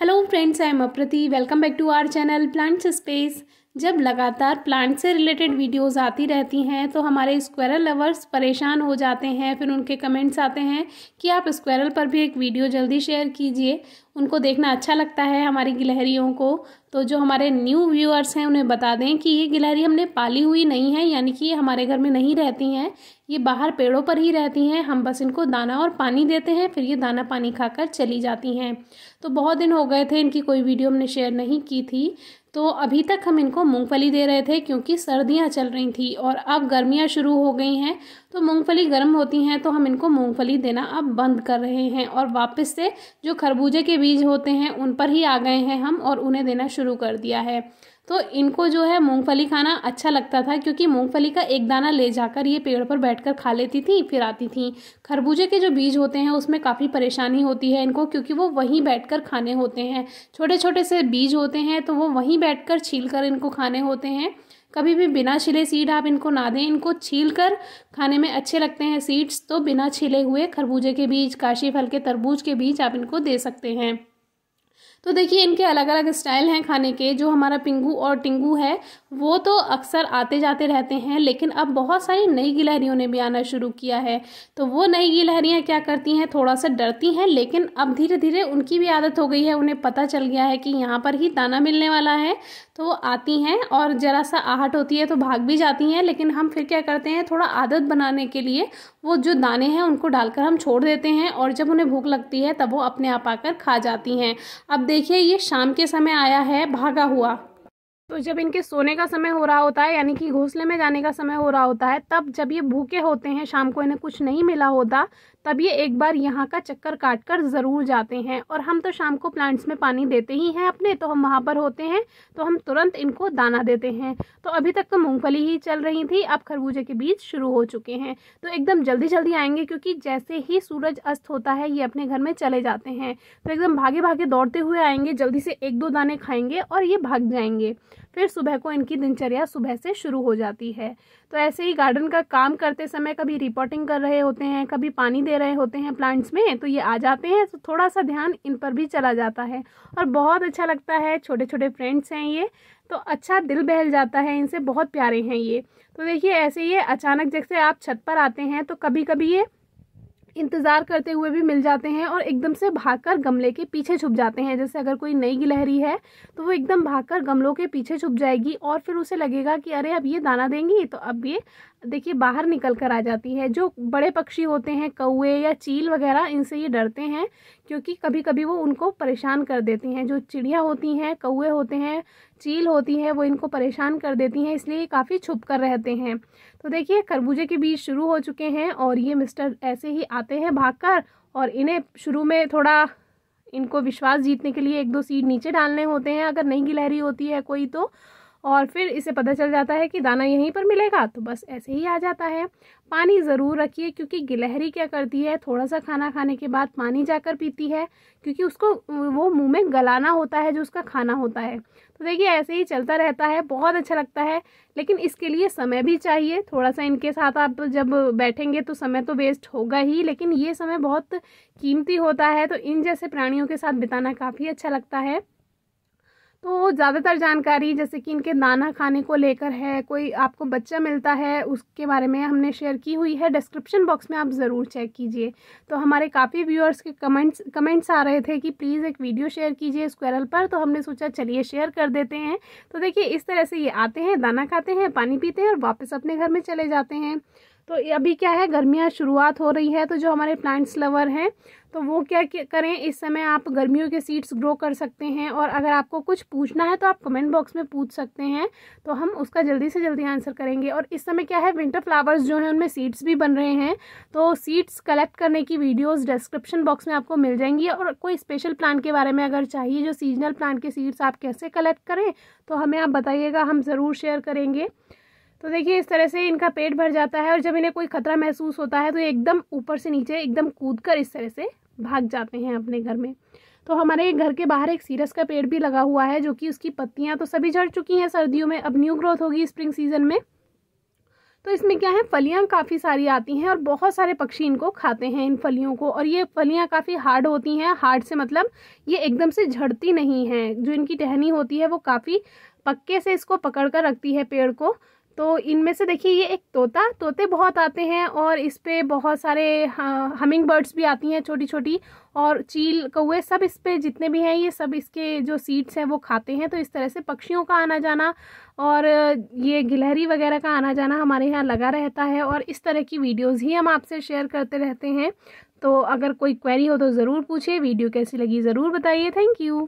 hello friends I am Aprati welcome back to our channel plants space जब लगातार plant से related videos आती रहती हैं तो हमारे स्क्वायरल लवर्स परेशान हो जाते हैं फिर उनके कमेंट्स आते हैं कि आप स्क्वायरल पर भी एक वीडियो जल्दी शेयर कीजिए उनको देखना अच्छा लगता है हमारी गिलहरियों को तो जो हमारे न्यू व्यूअर्स हैं उन्हें बता दें कि ये गिलहरी हमने पाली हुई नहीं है यानी कि ये हमारे घर में नहीं रहती हैं ये बाहर पेड़ों पर ही रहती हैं हम बस इनको दाना और पानी देते हैं फिर ये दाना पानी खाकर चली जाती हैं तो बहुत दिन हो गए थे इनकी कोई वीडियो हमने शेयर नहीं की थी तो अभी तक हम इनको मूंगफली दे रहे थे क्योंकि सर्दियां चल रही थी और अब गर्मियां शुरू हो गई हैं तो मूंगफली गर्म होती हैं तो हम इनको मूंगफली देना अब बंद कर रहे हैं और वापस से जो खरबूजे के बीज होते हैं उन पर ही आ गए हैं हम और उन्हें देना शुरू कर दिया है तो इनको जो है मूंगफली खाना अच्छा लगता था क्योंकि मूंगफली का एक दाना ले जाकर ये पेड़ पर बैठकर खा लेती थी फिर आती थी खरबूजे के जो बीज होते हैं उसमें काफ़ी परेशानी होती है इनको क्योंकि वो वहीं बैठ खाने होते हैं छोटे छोटे से बीज होते हैं तो वो वहीं बैठ छील कर इनको खाने होते हैं कभी भी बिना छिले सीड आप इनको ना दें इनको छील कर खाने में अच्छे लगते हैं सीड्स तो बिना छिले हुए खरबूजे के बीज काशी फल के तरबूज के बीज आप इनको दे सकते हैं तो देखिए इनके अलग अलग स्टाइल हैं खाने के जो हमारा पिंगू और टिंगू है वो तो अक्सर आते जाते रहते हैं लेकिन अब बहुत सारी नई गिलहरियों ने भी आना शुरू किया है तो वो नई गिलहरियाँ क्या करती हैं थोड़ा सा डरती हैं लेकिन अब धीरे धीरे उनकी भी आदत हो गई है उन्हें पता चल गया है कि यहाँ पर ही दाना मिलने वाला है तो वो आती हैं और ज़रा सा आहट होती है तो भाग भी जाती हैं लेकिन हम फिर क्या करते हैं थोड़ा आदत बनाने के लिए वो जो दाने हैं उनको डालकर हम छोड़ देते हैं और जब उन्हें भूख लगती है तब वो अपने आप आकर खा जाती हैं अब देखिए ये शाम के समय आया है भागा हुआ तो जब इनके सोने का समय हो रहा होता है यानी कि घोंसले में जाने का समय हो रहा होता है तब जब ये भूखे होते हैं शाम को इन्हें कुछ नहीं मिला होता तब ये एक बार यहाँ का चक्कर काट कर ज़रूर जाते हैं और हम तो शाम को प्लांट्स में पानी देते ही हैं अपने तो हम वहाँ पर होते हैं तो हम तुरंत इनको दाना देते हैं तो अभी तक तो मूँगफली ही चल रही थी अब खरबूजे के बीज शुरू हो चुके हैं तो एकदम जल्दी जल्दी आएंगे क्योंकि जैसे ही सूरज अस्त होता है ये अपने घर में चले जाते हैं तो एकदम भागे भागे दौड़ते हुए आएंगे जल्दी से एक दो दाने खाएँगे और ये भाग जाएंगे फिर सुबह को इनकी दिनचर्या सुबह से शुरू हो जाती है तो ऐसे ही गार्डन का काम करते समय कभी रिपोर्टिंग कर रहे होते हैं कभी पानी दे रहे होते हैं प्लांट्स में तो ये आ जाते हैं तो थोड़ा सा ध्यान इन पर भी चला जाता है और बहुत अच्छा लगता है छोटे छोटे फ्रेंड्स हैं ये तो अच्छा दिल बहल जाता है इनसे बहुत प्यारे हैं ये तो देखिए ऐसे ये अचानक जैसे आप छत पर आते हैं तो कभी कभी ये इंतज़ार करते हुए भी मिल जाते हैं और एकदम से भागकर गमले के पीछे छुप जाते हैं जैसे अगर कोई नई गिलहरी है तो वो एकदम भागकर गमलों के पीछे छुप जाएगी और फिर उसे लगेगा कि अरे अब ये दाना देंगी तो अब ये देखिए बाहर निकल कर आ जाती है जो बड़े पक्षी होते हैं कौए या चील वगैरह इनसे ये डरते हैं क्योंकि कभी कभी वो उनको परेशान कर देती हैं जो चिड़िया होती हैं कौए होते हैं चील होती है वो इनको परेशान कर देती हैं इसलिए ये काफ़ी छुप कर रहते हैं तो देखिए खरबूजे के बीज शुरू हो चुके हैं और ये मिस्टर ऐसे ही आते हैं भाग और इन्हें शुरू में थोड़ा इनको विश्वास जीतने के लिए एक दो सीट नीचे डालने होते हैं अगर नहीं गिलहरी होती है कोई तो और फिर इसे पता चल जाता है कि दाना यहीं पर मिलेगा तो बस ऐसे ही आ जाता है पानी ज़रूर रखिए क्योंकि गिलहरी क्या करती है थोड़ा सा खाना खाने के बाद पानी जाकर पीती है क्योंकि उसको वो मुंह में गलाना होता है जो उसका खाना होता है तो देखिए ऐसे ही चलता रहता है बहुत अच्छा लगता है लेकिन इसके लिए समय भी चाहिए थोड़ा सा इनके साथ आप जब बैठेंगे तो समय तो वेस्ट होगा ही लेकिन ये समय बहुत कीमती होता है तो इन जैसे प्राणियों के साथ बिताना काफ़ी अच्छा लगता है तो ज़्यादातर जानकारी जैसे कि इनके दाना खाने को लेकर है कोई आपको बच्चा मिलता है उसके बारे में हमने शेयर की हुई है डिस्क्रिप्शन बॉक्स में आप ज़रूर चेक कीजिए तो हमारे काफ़ी व्यूअर्स के कमेंट्स कमेंट्स आ रहे थे कि प्लीज़ एक वीडियो शेयर कीजिए स्क्वेरल पर तो हमने सोचा चलिए शेयर कर देते हैं तो देखिए इस तरह से ये आते हैं दाना खाते हैं पानी पीते हैं और वापस अपने घर में चले जाते हैं तो अभी क्या है गर्मियाँ शुरुआत हो रही है तो जो हमारे प्लांट्स लवर हैं तो वो क्या करें इस समय आप गर्मियों के सीड्स ग्रो कर सकते हैं और अगर आपको कुछ पूछना है तो आप कमेंट बॉक्स में पूछ सकते हैं तो हम उसका जल्दी से जल्दी आंसर करेंगे और इस समय क्या है विंटर फ्लावर्स जो हैं उनमें सीड्स भी बन रहे हैं तो सीड्स कलेक्ट करने की वीडियोस डिस्क्रिप्शन बॉक्स में आपको मिल जाएंगी और कोई स्पेशल प्लान के बारे में अगर चाहिए जो सीजनल प्लांट के सीड्स आप कैसे कलेक्ट करें तो हमें आप बताइएगा हम ज़रूर शेयर करेंगे तो देखिए इस तरह से इनका पेट भर जाता है और जब इन्हें कोई खतरा महसूस होता है तो एकदम ऊपर से नीचे एकदम कूद कर इस तरह से भाग जाते हैं अपने घर में तो हमारे घर के बाहर एक सीरस का पेड़ भी लगा हुआ है जो कि उसकी पत्तियां तो सभी झड़ चुकी हैं सर्दियों में अब न्यू ग्रोथ होगी स्प्रिंग सीजन में तो इसमें क्या है फलियाँ काफ़ी सारी आती हैं और बहुत सारे पक्षी इनको खाते हैं इन फलियों को और ये फलियाँ काफ़ी हार्ड होती हैं हार्ड से मतलब ये एकदम से झड़ती नहीं हैं जो इनकी टहनी होती है वो काफ़ी पक्के से इसको पकड़ कर रखती है पेड़ को तो इनमें से देखिए ये एक तोता तोते बहुत आते हैं और इस पर बहुत सारे हमिंग हाँ, बर्ड्स भी आती हैं छोटी छोटी और चील कौए सब इस पर जितने भी हैं ये सब इसके जो सीड्स हैं वो खाते हैं तो इस तरह से पक्षियों का आना जाना और ये गिलहरी वगैरह का आना जाना हमारे यहाँ लगा रहता है और इस तरह की वीडियोज़ ही हम आपसे शेयर करते रहते हैं तो अगर कोई क्वेरी हो तो ज़रूर पूछिए वीडियो कैसी लगी ज़रूर बताइए थैंक यू